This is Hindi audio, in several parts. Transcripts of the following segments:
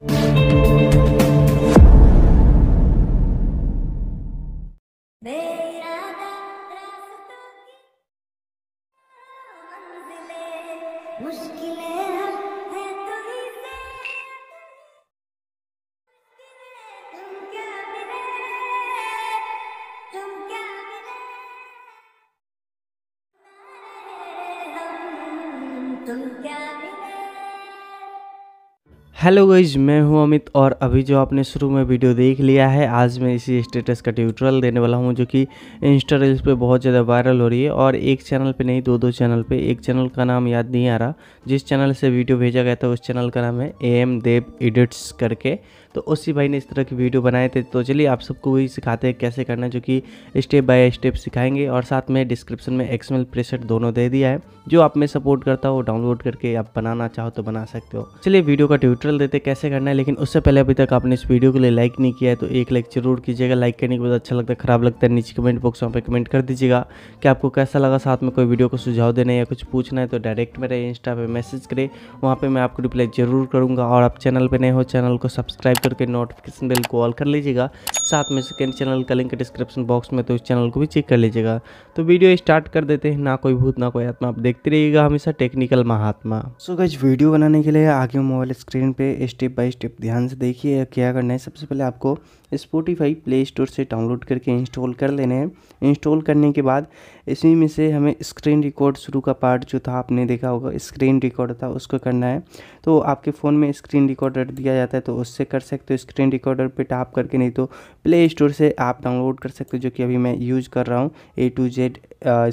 嗯。हेलो गईज मैं हूं अमित और अभी जो आपने शुरू में वीडियो देख लिया है आज मैं इसी स्टेटस का ट्यूटोरियल देने वाला हूं जो कि इंस्टा रील्स पर बहुत ज़्यादा वायरल हो रही है और एक चैनल पे नहीं दो दो चैनल पे एक चैनल का नाम याद नहीं आ रहा जिस चैनल से वीडियो भेजा गया था उस चैनल का नाम है ए एम देव एडिट्स करके तो उसी भाई ने इस तरह की वीडियो बनाए थे तो चलिए आप सबको वही सिखाते हैं कैसे करना है जो कि स्टेप बाय स्टेप सिखाएंगे और साथ में डिस्क्रिप्शन में एक्सएमएल प्रेसेट दोनों दे दिया है जो आप में सपोर्ट करता हो डाउनलोड करके आप बनाना चाहो तो बना सकते हो चलिए वीडियो का ट्यूटोरियल देते कैसे करना है लेकिन उससे पहले अभी तक आपने इस वीडियो के लिए लाइक नहीं किया है तो एक लाइक जरूर कीजिएगा लाइक करने के बाद अच्छा लगता है खराब लगता है नीचे कमेंट बॉक्स वहाँ पर कमेंट कर दीजिएगा कि आपको कैसा लगा साथ में कोई वीडियो को सुझाव देना या कुछ पूछना है तो डायरेक्ट मेरे इंस्टा पर मैसेज करें वहाँ पर मैं आपको रिप्लाई जरूर करूँगा और आप चैनल पर नए हो चैनल को सब्सक्राइब करके नोटिफिकेशन बेल को ऑल कर लीजिएगा साथ में सेकेंड चैनल का लिंक डिस्क्रिप्शन बॉक्स में तो इस चैनल को भी चेक कर लीजिएगा तो वीडियो स्टार्ट कर देते हैं ना कोई भूत ना कोई आत्मा आप देखते रहिएगा हमेशा टेक्निकल महात्मा सो गज वीडियो बनाने के लिए आगे मोबाइल स्क्रीन पर स्टेप बाई स्टेप ध्यान से देखिए क्या करना है सबसे पहले आपको स्पोटीफाई प्ले स्टोर से डाउनलोड करके इंस्टॉल कर लेने हैं इंस्टॉल करने के बाद इसी में से हमें स्क्रीन रिकॉर्ड शुरू का पार्ट जो था आपने देखा होगा स्क्रीन रिकॉर्ड था उसको करना है तो आपके फ़ोन में स्क्रीन रिकॉर्डर दिया जाता है तो उससे कर सकते हो स्क्रीन रिकॉर्डर पर टाप करके नहीं तो प्ले स्टोर से आप डाउनलोड कर सकते हो जो कि अभी मैं यूज़ कर रहा हूँ A to Z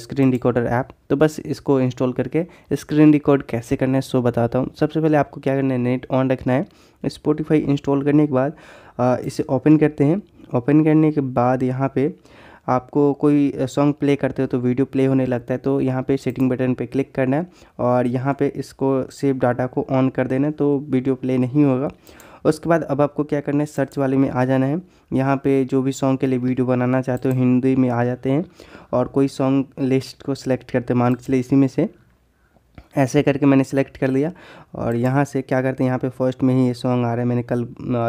screen recorder app तो बस इसको इंस्टॉल करके स्क्रीन रिकॉर्ड कैसे करना है सो बताता हूँ सबसे पहले आपको क्या करना है नेट ऑन रखना है स्पोटिफाई इंस्टॉल करने के बाद इसे ओपन करते हैं ओपन करने के बाद यहाँ पे आपको कोई सॉन्ग प्ले करते हो तो वीडियो प्ले होने लगता है तो यहाँ पे सेटिंग बटन पे क्लिक करना है और यहाँ पे इसको सेव डाटा को ऑन कर देना है तो वीडियो प्ले नहीं होगा उसके बाद अब आपको क्या करना है सर्च वाले में आ जाना है यहाँ पे जो भी सॉन्ग के लिए वीडियो बनाना चाहते हो हिंदी में आ जाते हैं और कोई सॉन्ग लिस्ट को सिलेक्ट करते हैं मान के चले इसी में से ऐसे करके मैंने सेलेक्ट कर लिया और यहाँ से क्या करते हैं यहाँ पे फर्स्ट में ही ये सॉन्ग आ रहा है मैंने कल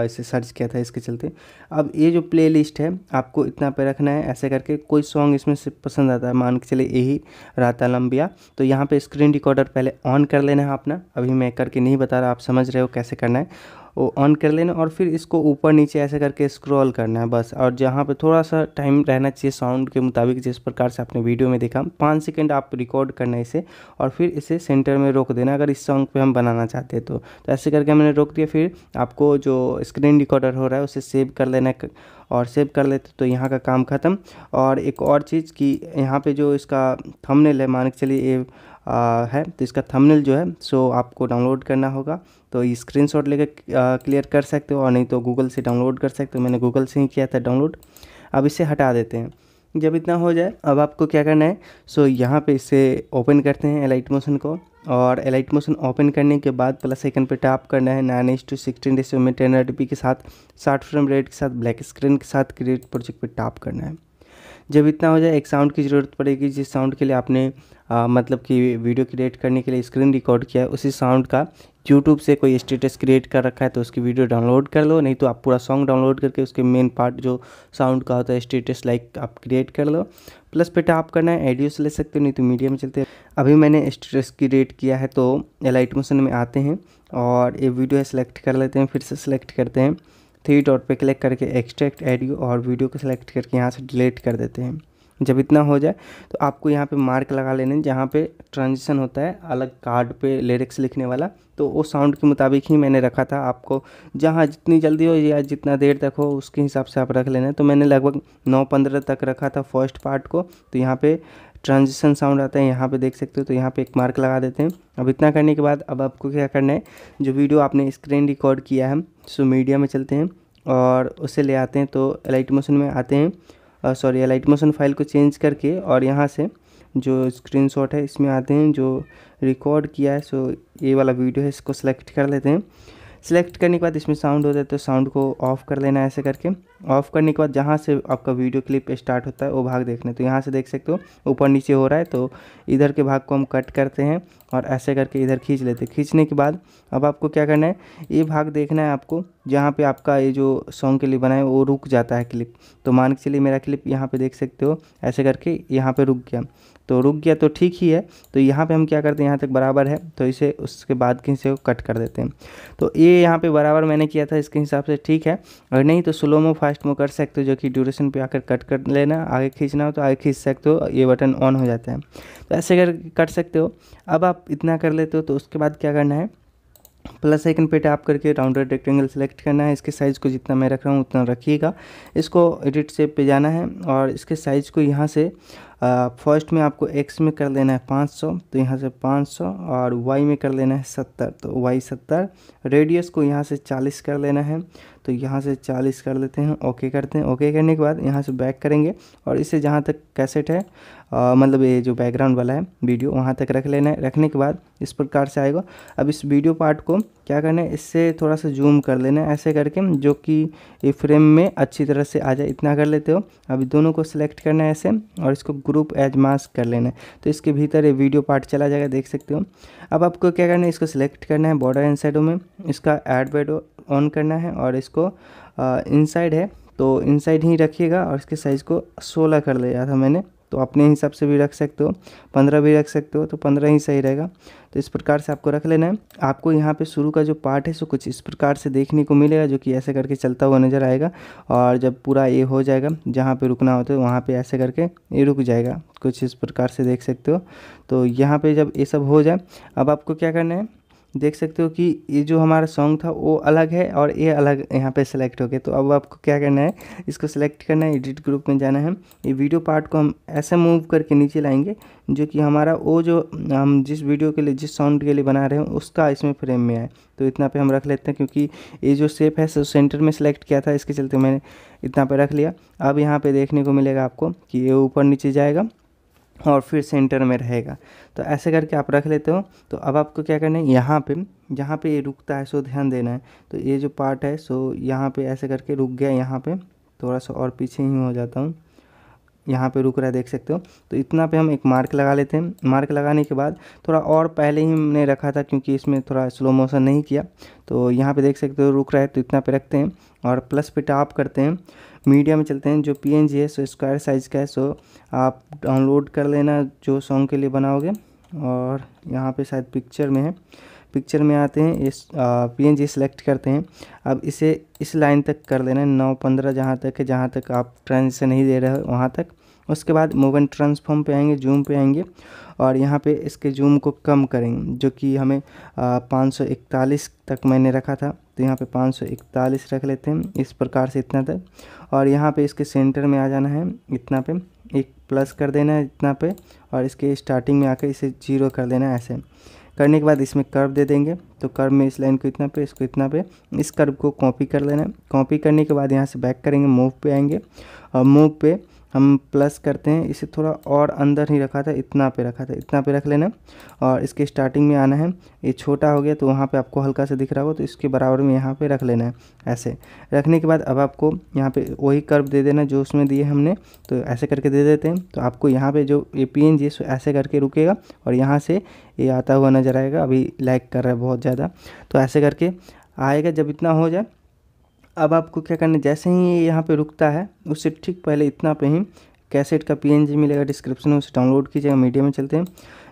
इसे सर्च किया था इसके चलते अब ये जो प्ले लिस्ट है आपको इतना पे रखना है ऐसे करके कोई सॉन्ग इसमें से पसंद आता है मान के चले यही राता लंबिया तो यहाँ पे स्क्रीन रिकॉर्डर पहले ऑन कर लेना है अपना अभी मैं करके नहीं बता रहा आप समझ रहे हो कैसे करना है वो ऑन कर लेना और फिर इसको ऊपर नीचे ऐसे करके स्क्रॉल करना है बस और जहाँ पे थोड़ा सा टाइम रहना चाहिए साउंड के मुताबिक जिस प्रकार से आपने वीडियो में देखा पाँच सेकेंड आप रिकॉर्ड करना इसे और फिर इसे सेंटर में रोक देना अगर इस सॉन्ग पर हम बनाना चाहते हैं तो, तो ऐसे करके हमने रोक दिया फिर आपको जो स्क्रीन रिकॉर्डर हो रहा है उसे सेव कर लेना है और सेव कर लेते तो यहाँ का काम ख़त्म और एक और चीज़ कि यहाँ पे जो इसका थंबनेल है मान के चलिए ये है तो इसका थंबनेल जो है सो आपको डाउनलोड करना होगा तो स्क्रीन शॉट लेकर क्लियर कर सकते हो और नहीं तो गूगल से डाउनलोड कर सकते हो मैंने गूगल से ही किया था डाउनलोड अब इसे हटा देते हैं जब इतना हो जाए अब आपको क्या करना है सो so, यहाँ पे इसे ओपन करते हैं एलाइट मोशन को और एलाइट मोशन ओपन करने के बाद प्लस आइकन पे टैप करना है nine H to sixteen ratio में टेन आर के साथ साठ फ्रेम रेट के साथ ब्लैक स्क्रीन के साथ क्रिएट प्रोजेक्ट पे टैप करना है जब इतना हो जाए एक साउंड की ज़रूरत पड़ेगी जिस साउंड के लिए आपने आ, मतलब कि वीडियो क्रिएट करने के लिए स्क्रीन रिकॉर्ड किया है उसी साउंड का यूट्यूब से कोई स्टेटस क्रिएट कर रखा है तो उसकी वीडियो डाउनलोड कर लो नहीं तो आप पूरा सॉन्ग डाउनलोड करके उसके मेन पार्ट जो साउंड का होता है स्टेटस लाइक आप क्रिएट कर लो प्लस पे आप करना है एडियो से ले सकते हो नहीं तो मीडिया में चलते अभी मैंने स्टेटस क्रिएट किया है तो एलाइट मोशन में आते हैं और ये वीडियो सेलेक्ट कर लेते हैं फिर से सिलेक्ट करते हैं थ्री डॉट पर क्लिक करके एक्सट्रैक्ट एडियो और वीडियो को सिलेक्ट करके यहाँ से डिलीट कर देते हैं जब इतना हो जाए तो आपको यहाँ पे मार्क लगा लेने जहाँ पे ट्रांजिशन होता है अलग कार्ड पे लिरिक्स लिखने वाला तो वो साउंड के मुताबिक ही मैंने रखा था आपको जहाँ जितनी जल्दी हो या जितना देर तक हो उसके हिसाब से आप रख लेना तो मैंने लगभग नौ पंद्रह तक रखा था फर्स्ट पार्ट को तो यहाँ पर ट्रांजिशन साउंड आता है यहाँ पे देख सकते हो तो यहाँ पे एक मार्क लगा देते हैं अब इतना करने के बाद अब आपको क्या करना है जो वीडियो आपने स्क्रीन रिकॉर्ड किया है सो मीडिया में चलते हैं और उसे ले आते हैं तो लाइट मोशन में आते हैं सॉरी लाइट मोशन फाइल को चेंज करके और यहाँ से जो स्क्रीनशॉट है इसमें आते हैं जो रिकॉर्ड किया है सो ये वाला वीडियो है इसको सेलेक्ट कर लेते हैं सेलेक्ट करने के बाद इसमें साउंड होता है तो साउंड को ऑफ़ कर लेना है ऐसे करके ऑफ़ करने के बाद जहाँ से आपका वीडियो क्लिप स्टार्ट होता है वो भाग देखना तो यहाँ से देख सकते हो ऊपर नीचे हो रहा है तो इधर के भाग को हम कट करते हैं और ऐसे करके इधर खींच लेते खींचने के बाद अब आपको क्या करना है ये भाग देखना है आपको जहाँ पे आपका ये जो सॉन्ग के लिए बना है वो रुक जाता है क्लिप तो मान के चलिए मेरा क्लिप यहाँ पे देख सकते हो ऐसे करके यहाँ पे रुक गया तो रुक गया तो ठीक ही है तो यहाँ पे हम क्या करते हैं यहाँ तक बराबर है तो इसे उसके बाद के हिस्से को कट कर देते हैं तो ये यहाँ पे बराबर मैंने किया था इसके हिसाब से ठीक है और नहीं तो स्लो मो फास्ट मो कर सकते हो जो कि ड्यूरेशन पे आकर कट कर लेना आगे खींचना हो तो आगे खींच सकते हो ये बटन ऑन हो जाता है तो ऐसे कर कट सकते हो अब आप आप इतना कर लेते हो तो उसके बाद क्या करना है प्लस आइकन पे टैप करके राउंडेड रेक्टेंगल सेलेक्ट करना है इसके साइज़ को जितना मैं रख रहा हूँ उतना रखिएगा इसको एडिट सेप पे जाना है और इसके साइज़ को यहाँ से फर्स्ट में आपको एक्स में कर लेना है 500 तो यहाँ से 500 और वाई में कर लेना है 70 तो वाई 70 रेडियस को यहाँ से 40 कर लेना है तो यहाँ से 40 कर लेते हैं ओके करते हैं ओके करने के बाद यहाँ से बैक करेंगे और इसे जहाँ तक कैसेट है आ, मतलब ये जो बैकग्राउंड वाला है वीडियो वहाँ तक रख लेना है रखने के बाद इस प्रकार से आएगा अब इस वीडियो पार्ट को क्या करना है इससे थोड़ा सा जूम कर लेना है ऐसे करके जो कि ये फ्रेम में अच्छी तरह से आ जाए इतना कर लेते हो अब दोनों को सिलेक्ट करना है ऐसे और इसको ग्रुप एज मास्क कर लेना है तो इसके भीतर ये वीडियो पार्ट चला जाएगा देख सकते हो अब आपको क्या करना है इसको सिलेक्ट करना है बॉर्डर इन साइडों में इसका एड बेडो ऑन करना है और इसको इनसाइड है तो इनसाइड ही रखिएगा और इसके साइज़ को 16 कर लिया था मैंने तो अपने हिसाब से भी रख सकते हो पंद्रह भी रख सकते हो तो पंद्रह ही सही रहेगा तो इस प्रकार से आपको रख लेना है आपको यहाँ पे शुरू का जो पार्ट है सो कुछ इस प्रकार से देखने को मिलेगा जो कि ऐसे करके चलता हुआ नज़र आएगा और जब पूरा ये हो जाएगा जहाँ पे रुकना होता है वहाँ पे ऐसे करके ये रुक जाएगा कुछ इस प्रकार से देख सकते हो तो यहाँ पर जब ये सब हो जाए अब आपको क्या करना है देख सकते हो कि ये जो हमारा सॉन्ग था वो अलग है और ये अलग यहाँ पे सेलेक्ट हो गया तो अब आपको क्या करना है इसको सेलेक्ट करना है एडिट ग्रुप में जाना है ये वीडियो पार्ट को हम ऐसे मूव करके नीचे लाएंगे जो कि हमारा वो जो हम जिस वीडियो के लिए जिस साउंड के लिए बना रहे हैं उसका इसमें फ्रेम में आए तो इतना पे हम रख लेते हैं क्योंकि ये जो सेप है सो सेंटर में सेलेक्ट किया था इसके चलते मैंने इतना पे रख लिया अब यहाँ पे देखने को मिलेगा आपको कि ये ऊपर नीचे जाएगा और फिर सेंटर में रहेगा तो ऐसे करके आप रख लेते हो तो अब आपको क्या करना है यहाँ पे जहाँ पे ये रुकता है सो ध्यान देना है तो ये जो पार्ट है सो यहाँ पे ऐसे करके रुक गया यहाँ पे थोड़ा सा और पीछे ही हो जाता हूँ यहाँ पे रुक रहा है देख सकते हो तो इतना पे हम एक मार्क लगा लेते हैं मार्क लगाने के बाद थोड़ा और पहले ही हमने रखा था क्योंकि इसमें थोड़ा स्लो मोशन नहीं किया तो यहाँ पे देख सकते हो रुक रहा है तो इतना पे रखते हैं और प्लस पे टाप करते हैं मीडिया में चलते हैं जो पी है सो स्क्वायर साइज़ का है सो आप डाउनलोड कर लेना जो सॉन्ग के लिए बनाओगे और यहाँ पर शायद पिक्चर में है पिक्चर में आते हैं इस पी सेलेक्ट करते हैं अब इसे इस लाइन तक कर देना है नौ पंद्रह जहाँ तक है जहाँ तक आप ट्रांजिशन नहीं दे रहे हो वहाँ तक उसके बाद मूव एंड ट्रांसफॉर्म पे आएंगे जूम पे आएंगे और यहाँ पे इसके जूम को कम करेंगे जो कि हमें पाँच तक मैंने रखा था तो यहाँ पे 541 रख लेते हैं इस प्रकार से इतना तक और यहाँ पे इसके सेंटर में आ जाना है इतना पे एक प्लस कर देना है इतना पे और इसके स्टार्टिंग में आकर इसे जीरो कर देना है ऐसे करने के बाद इसमें कर्व दे देंगे तो कर्व में इस लाइन को इतना पे इसको इतना पे इस कर्व को कॉपी कर लेना है कॉपी करने के बाद यहाँ से बैक करेंगे मूव पे आएंगे और मूव पे हम प्लस करते हैं इसे थोड़ा और अंदर ही रखा था इतना पे रखा था इतना पे रख लेना और इसके स्टार्टिंग में आना है ये छोटा हो गया तो वहाँ पे आपको हल्का सा दिख रहा हो तो इसके बराबर में यहाँ पे रख लेना है ऐसे रखने के बाद अब आपको यहाँ पे वही कर्व दे देना जो उसमें दिए हमने तो ऐसे करके दे देते हैं तो आपको यहाँ पर जो ए पी एन जी ऐसे करके रुकेगा और यहाँ से ये आता हुआ नज़र आएगा अभी लैग कर रहा है बहुत ज़्यादा तो ऐसे करके आएगा जब इतना हो जाए अब आपको क्या करना है जैसे ही ये यहाँ पे रुकता है उससे ठीक पहले इतना पे ही कैसेट का पीएनजी मिलेगा डिस्क्रिप्शन में उसे डाउनलोड कीजिएगा मीडिया में चलते हैं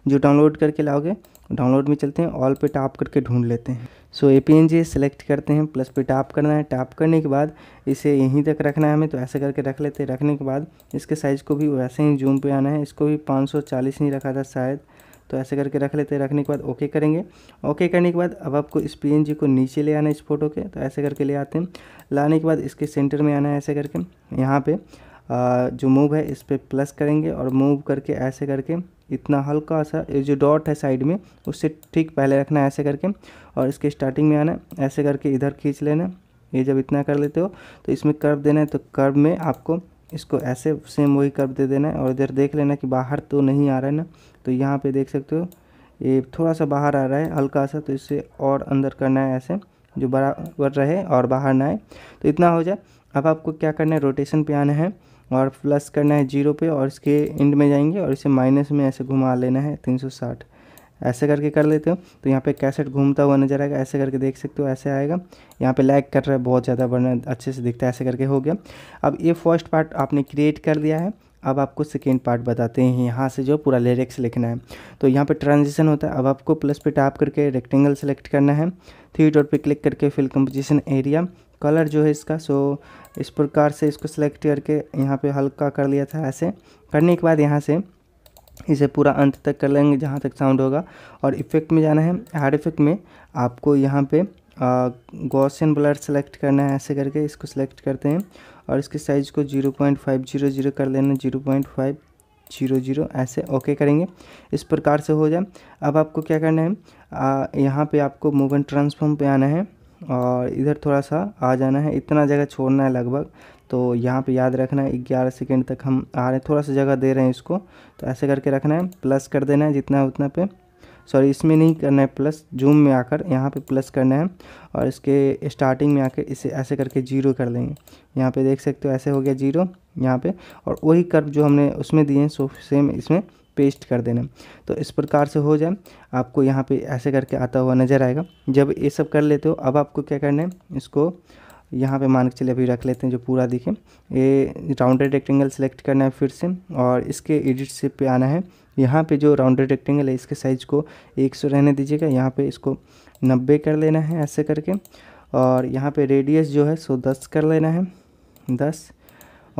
जो डाउनलोड करके लाओगे डाउनलोड में चलते हैं ऑल पे टैप करके ढूंढ लेते हैं so a P N G select करते हैं प्लस पे टैप करना है टैप करने के बाद इसे यहीं तक रखना है हमें तो ऐसे करके रख लेते हैं रखने के बाद इसके साइज़ को भी वैसे ही जूम पे आना है इसको भी 540 नहीं रखा था शायद तो ऐसे करके रख लेते हैं रखने के बाद ओके करेंगे ओके करने के बाद अब आपको इस पी को नीचे ले आना है इस फोटो के तो ऐसे करके ले आते हैं लाने के बाद इसके सेंटर में आना है ऐसे करके यहाँ पर जो मूव है इस पर प्लस करेंगे और मूव करके ऐसे करके इतना हल्का सा ये जो डॉट है साइड में उससे ठीक पहले रखना है ऐसे करके और इसके स्टार्टिंग में आना है ऐसे करके इधर खींच लेना ये जब इतना कर लेते हो तो इसमें कर्व देना है तो कर्व में आपको इसको ऐसे सेम वही कर दे देना है और इधर देख लेना कि बाहर तो नहीं आ रहा है ना तो यहाँ पे देख सकते हो ये थोड़ा सा बाहर आ रहा है हल्का सा तो इसे और अंदर करना है ऐसे जो बराबर रहे और बाहर ना आए तो इतना हो जाए अब आपको क्या करना है रोटेशन पे आना है और प्लस करना है जीरो पे और इसके एंड में जाएंगे और इसे माइनस में ऐसे घुमा लेना है साठ ऐसे करके कर लेते हो तो यहाँ पे कैसेट घूमता हुआ नजर आएगा ऐसे करके देख सकते हो ऐसे आएगा यहाँ पे लैग कर रहा है बहुत ज़्यादा वरना अच्छे से दिखता है ऐसे करके हो गया अब ये फर्स्ट पार्ट आपने क्रिएट कर दिया है अब आपको सेकेंड पार्ट बताते हैं यहाँ से जो पूरा लिरिक्स लिखना है तो यहाँ पर ट्रांजिशन होता है अब आपको प्लस पे टाप करके रेक्टेंगल सेलेक्ट करना है थ्री डॉट पर क्लिक करके फिल कम्पोजिशन एरिया कलर जो है इसका सो इस प्रकार से इसको सेलेक्ट करके यहाँ पे हल्का कर लिया था ऐसे करने के बाद यहाँ से इसे पूरा अंत तक कर लेंगे जहाँ तक साउंड होगा और इफ़ेक्ट में जाना है हार्ड इफेक्ट में आपको यहाँ पे गॉसियन ब्लर सेलेक्ट करना है ऐसे करके इसको सेलेक्ट करते हैं और इसके साइज़ को zero point five zero zero कर लेना zero point five zero zero ऐसे ओके करेंगे इस प्रकार से हो जाए अब आपको क्या करना है यहाँ पे आपको मूव ट्रांसफॉर्म पे आना है और इधर थोड़ा सा आ जाना है इतना जगह छोड़ना है लगभग तो यहाँ पे याद रखना है ग्यारह सेकेंड तक हम आ रहे हैं थोड़ा सा जगह दे रहे हैं इसको तो ऐसे करके रखना है प्लस कर देना है जितना है उतना पे सॉरी इसमें नहीं करना है प्लस जूम में आकर यहाँ पे प्लस करना है और इसके स्टार्टिंग में आकर इसे ऐसे करके जीरो कर देंगे यहाँ पे देख सकते हो ऐसे हो गया जीरो यहाँ पे और वही कर्व जो हमने उसमें दिए हैं सो सेम इसमें पेस्ट कर देना तो इस प्रकार से हो जाए आपको यहाँ पे ऐसे करके आता हुआ नज़र आएगा जब ये सब कर लेते हो अब आपको क्या करना है इसको यहाँ पे मान के चले अभी रख लेते हैं जो पूरा दिखे ये राउंडेड रेक्टेंगल सेलेक्ट करना है फिर से और इसके एडिट से पे आना है यहाँ पे जो राउंडेड रेक्टेंगल है इसके साइज़ को एक सौ रहने दीजिएगा यहाँ पे इसको नब्बे कर लेना है ऐसे करके और यहाँ पे रेडियस जो है सो दस कर लेना है दस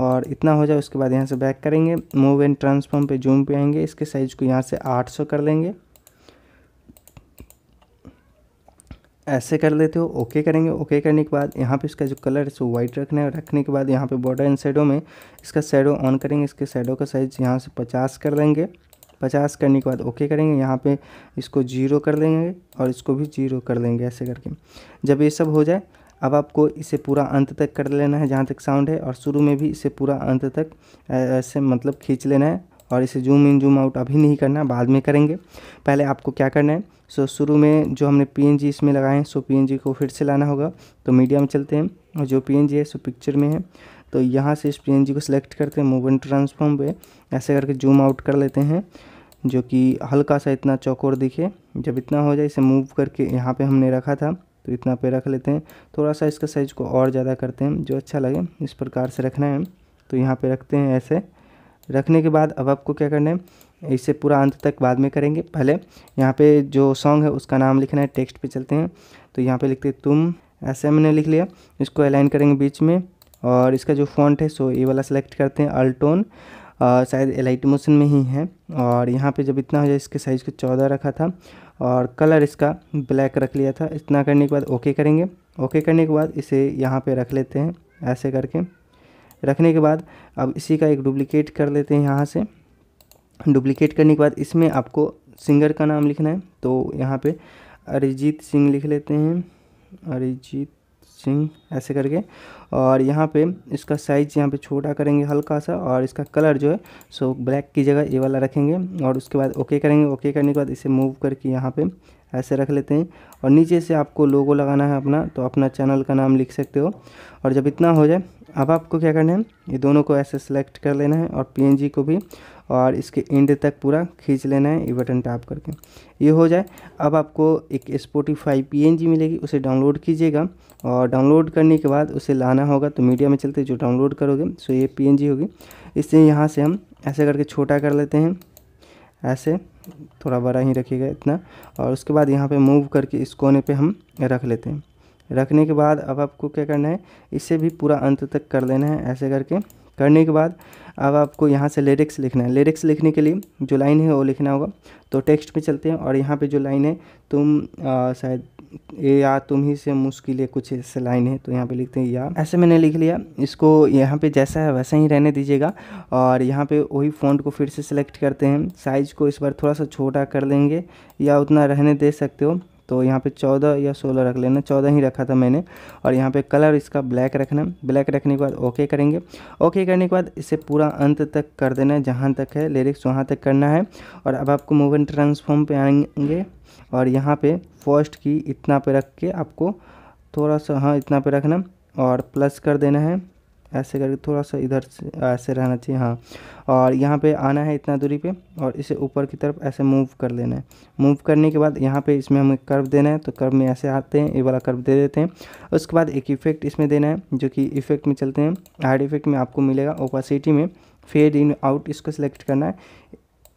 और इतना हो जाए उसके बाद यहाँ से बैक करेंगे मूव एंड ट्रांसफॉर्म पर जूम पे आएंगे इसके साइज़ को यहाँ से आठ कर लेंगे ऐसे कर लेते हो ओके करेंगे ओके करने के बाद यहाँ पे इसका जो कलर है सो वाइट रखना है रखने के बाद यहाँ पे बॉर्डर एंड सैडो में इसका शेडो ऑन करेंगे इसके शेडो का साइज़ यहाँ से पचास कर देंगे पचास करने के बाद ओके करेंगे यहाँ पे इसको जीरो कर देंगे और इसको भी जीरो कर देंगे ऐसे करके जब ये सब हो जाए अब आपको इसे पूरा अंत तक कर लेना है जहाँ तक साउंड है और शुरू में भी इसे पूरा अंत तक ऐसे मतलब खींच लेना है और इसे जूम इन जूम आउट अभी नहीं करना बाद में करेंगे पहले आपको क्या करना है सो शुरू में जो हमने पी इसमें लगाए हैं सो पी को फिर से लाना होगा तो मीडिया में चलते हैं और जो पी है सो पिक्चर में है तो यहाँ से इस पी को सिलेक्ट करते हैं मूव एंड ट्रांसफॉर्म पे ऐसे करके जूम आउट कर लेते हैं जो कि हल्का सा इतना चौकोर दिखे जब इतना हो जाए इसे मूव करके यहाँ पे हमने रखा था तो इतना पे रख लेते हैं थोड़ा सा इसका साइज़ को और ज़्यादा करते हैं जो अच्छा लगे इस प्रकार से रखना है तो यहाँ पर रखते हैं ऐसे रखने के बाद अब आपको क्या करना है इसे पूरा अंत तक बाद में करेंगे पहले यहाँ पे जो सॉन्ग है उसका नाम लिखना है टेक्स्ट पे चलते हैं तो यहाँ पे लिखते हैं तुम ऐसे मैंने लिख लिया इसको अलाइन करेंगे बीच में और इसका जो फॉन्ट है सो ये वाला सेलेक्ट करते हैं अल्टोन शायद एलाइट मोशन में ही है और यहाँ पर जब इतना हो जाए इसके साइज़ को चौदह रखा था और कलर इसका ब्लैक रख लिया था इतना करने के बाद ओके करेंगे ओके करने के बाद इसे यहाँ पर रख लेते हैं ऐसे करके रखने के बाद अब इसी का एक डुप्लीकेट कर लेते हैं यहाँ से डुप्लीकेट करने के बाद इसमें आपको सिंगर का नाम लिखना है तो यहाँ पे अरिजीत सिंह लिख लेते हैं अरिजीत सिंह ऐसे करके और यहाँ पे इसका साइज़ यहाँ पे छोटा करेंगे हल्का सा और इसका कलर जो है सो ब्लैक की जगह ये वाला रखेंगे और उसके बाद ओके करेंगे ओके करने के बाद इसे मूव करके यहाँ पे ऐसे रख लेते हैं और नीचे से आपको लोगो लगाना है अपना तो अपना चैनल का नाम लिख सकते हो और जब इतना हो जाए अब आपको क्या करना है ये दोनों को ऐसे सेलेक्ट कर लेना है और पी को भी और इसके एंड तक पूरा खींच लेना है ये बटन टैप करके ये हो जाए अब आपको एक स्पोटीफाई पी मिलेगी उसे डाउनलोड कीजिएगा और डाउनलोड करने के बाद उसे लाना होगा तो मीडिया में चलते जो डाउनलोड करोगे सो ये पी होगी इससे यहाँ से हम ऐसे करके छोटा कर लेते हैं ऐसे थोड़ा बड़ा ही रखिएगा इतना और उसके बाद यहाँ पे मूव करके इस कोने पे हम रख लेते हैं रखने के बाद अब आपको क्या करना है इसे भी पूरा अंत तक कर लेना है ऐसे करके करने के बाद अब आपको यहाँ से लिरिक्स लिखना है लिरिक्स लिखने के लिए जो लाइन है वो लिखना होगा तो टेक्स्ट पे चलते हैं और यहाँ पे जो लाइन है तुम शायद ए या तुम ही से मुश्किल है कुछ ऐसे लाइन है तो यहाँ पे लिखते हैं या ऐसे मैंने लिख लिया इसको यहाँ पे जैसा है वैसा ही रहने दीजिएगा और यहाँ पे वही फ़ॉन्ट को फिर से सेलेक्ट करते हैं साइज़ को इस बार थोड़ा सा छोटा कर लेंगे या उतना रहने दे सकते हो तो यहाँ पे चौदह या सोलह रख लेना चौदह ही रखा था मैंने और यहाँ पे कलर इसका ब्लैक रखना ब्लैक रखने के बाद ओके करेंगे ओके करने के बाद इसे पूरा अंत तक कर देना है जहाँ तक है लिरिक्स वहाँ तक करना है और अब आपको मूव एंड ट्रांसफॉर्म पे आएंगे और यहाँ पे फर्स्ट की इतना पे रख के आपको थोड़ा सा हाँ इतना पे रखना और प्लस कर देना है ऐसे करके थोड़ा सा इधर से ऐसे रहना चाहिए हाँ और यहाँ पे आना है इतना दूरी पे और इसे ऊपर की तरफ ऐसे मूव कर लेना है मूव करने के बाद यहाँ पे इसमें हमें कर्व देना है तो कर्व में ऐसे आते हैं ये वाला कर्व दे देते हैं उसके बाद एक इफेक्ट इसमें देना है जो कि इफेक्ट में चलते हैं हार्ड इफेक्ट में आपको मिलेगा ओपासिटी में फेड इन आउट इसको सेलेक्ट करना है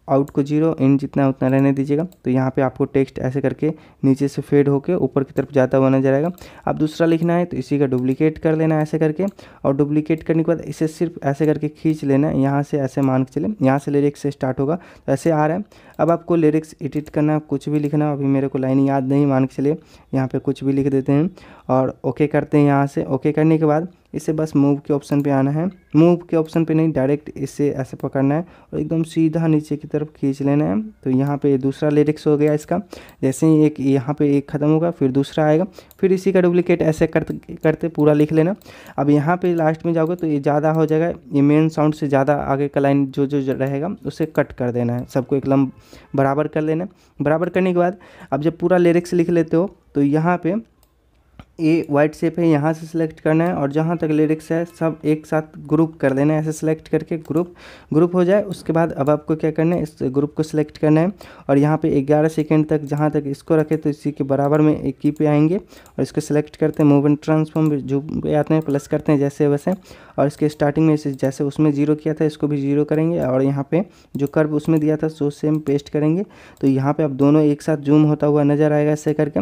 आउट को जीरो इन जितना उतना रहने दीजिएगा तो यहाँ पे आपको टेक्स्ट ऐसे करके नीचे से फेड होकर ऊपर की तरफ जाता हुआ नजर आएगा अब दूसरा लिखना है तो इसी का डुप्लीकेट कर लेना ऐसे करके और डुप्लीकेट करने के बाद इसे सिर्फ ऐसे करके खींच लेना है यहाँ से ऐसे मान के चले यहाँ से लिरिक्स से स्टार्ट होगा तो ऐसे आ रहा है अब आपको लिरिक्स एडिट करना कुछ भी लिखना अभी मेरे को लाइन याद नहीं मान के चले यहाँ पर कुछ भी लिख देते हैं और ओके करते हैं यहाँ से ओके करने के बाद इसे बस मूव के ऑप्शन पे आना है मूव के ऑप्शन पे नहीं डायरेक्ट इसे ऐसे पकड़ना है और एकदम सीधा नीचे की तरफ खींच लेना है तो यहाँ पे दूसरा लिरिक्स हो गया इसका जैसे ही एक यहाँ पे एक ख़त्म होगा फिर दूसरा आएगा फिर इसी का डुप्लीकेट ऐसे करते करते पूरा लिख लेना अब यहाँ पर लास्ट में जाओगे तो ये ज़्यादा हो जाएगा ये मेन साउंड से ज़्यादा आगे का लाइन जो जो रहेगा उसे कट कर देना है सबको एक बराबर कर लेना बराबर करने के बाद अब जब पूरा लिरिक्स लिख लेते हो तो यहाँ पर ये वाइट सेप है यहाँ से सिलेक्ट करना है और जहाँ तक लिरिक्स है सब एक साथ ग्रुप कर देना है ऐसे सिलेक्ट करके ग्रुप ग्रुप हो जाए उसके बाद अब आपको क्या करना है इस ग्रुप को सिलेक्ट करना है और यहाँ पे 11 सेकंड तक जहाँ तक इसको रखे तो इसी के बराबर में एक की पे आएंगे और इसको सिलेक्ट करते हैं मूवमेंट ट्रांसफॉर्म जो पे आते हैं प्लस करते हैं जैसे वैसे और इसके स्टार्टिंग में इसे जैसे उसमें जीरो किया था इसको भी जीरो करेंगे और यहाँ पे जो कर्व उसमें दिया था सो सेम पेस्ट करेंगे तो यहाँ पर आप दोनों एक साथ जूम होता हुआ नज़र आएगा ऐसे करके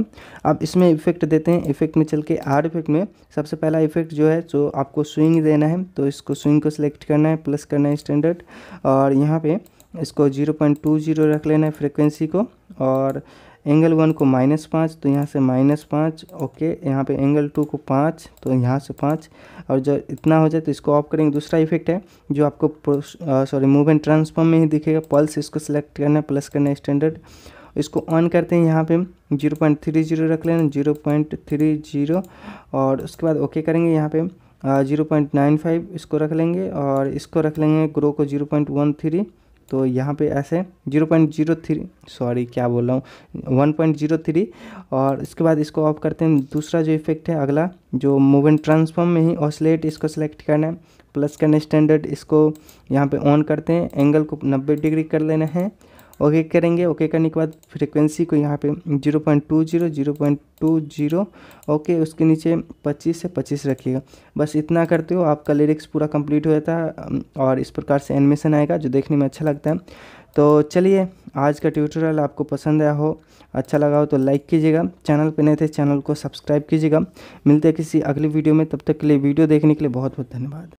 अब इसमें इफेक्ट देते हैं इफेक्ट में चल के आर इफेक्ट में सबसे पहला इफेक्ट जो है जो आपको स्विंग देना है तो इसको स्विंग को सिलेक्ट करना है प्लस करना है स्टैंडर्ड और यहाँ पे इसको 0.20 रख लेना है फ्रिक्वेंसी को और एंगल वन को माइनस पाँच तो यहाँ से माइनस पाँच ओके यहाँ पे एंगल टू को पाँच तो यहाँ से पाँच और जब इतना हो जाए तो इसको ऑफ करेंगे दूसरा इफेक्ट है जो आपको सॉरी मूवमेंट ट्रांसफॉर्म में ही दिखेगा पल्स इसको सिलेक्ट करना है प्लस करना है स्टैंडर्ड इसको ऑन करते हैं यहाँ पे जीरो पॉइंट थ्री जीरो रख लेना जीरो पॉइंट थ्री जीरो और उसके बाद ओके करेंगे यहाँ पे जीरो पॉइंट नाइन फाइव इसको रख लेंगे और इसको रख लेंगे ग्रो को जीरो पॉइंट वन थ्री तो यहाँ पे ऐसे zero point zero three sorry क्या बोल रहा हूँ वन पॉइंट जीरो थ्री और इसके बाद इसको ऑफ करते हैं दूसरा जो इफेक्ट है अगला जो मूवमेंट ट्रांसफॉर्म में ही ऑसलेट इसको सेलेक्ट करना है प्लस करना स्टैंडर्ड इसको यहाँ पे ऑन करते हैं एंगल को नब्बे डिग्री कर लेना है ओके करेंगे ओके करने के बाद फ्रीक्वेंसी को यहाँ पे zero point two zero zero point two zero okay उसके नीचे पच्चीस से पच्चीस रखिएगा बस इतना करते हो आपका लिरिक्स पूरा कंप्लीट हो जाता है और इस प्रकार से एनिमेशन आएगा जो देखने में अच्छा लगता है तो चलिए आज का ट्यूटोरियल आपको पसंद आया हो अच्छा लगा हो तो लाइक कीजिएगा चैनल पर नए थे चैनल को सब्सक्राइब कीजिएगा मिलते हैं किसी अगली वीडियो में तब तक के लिए वीडियो देखने के लिए बहुत बहुत धन्यवाद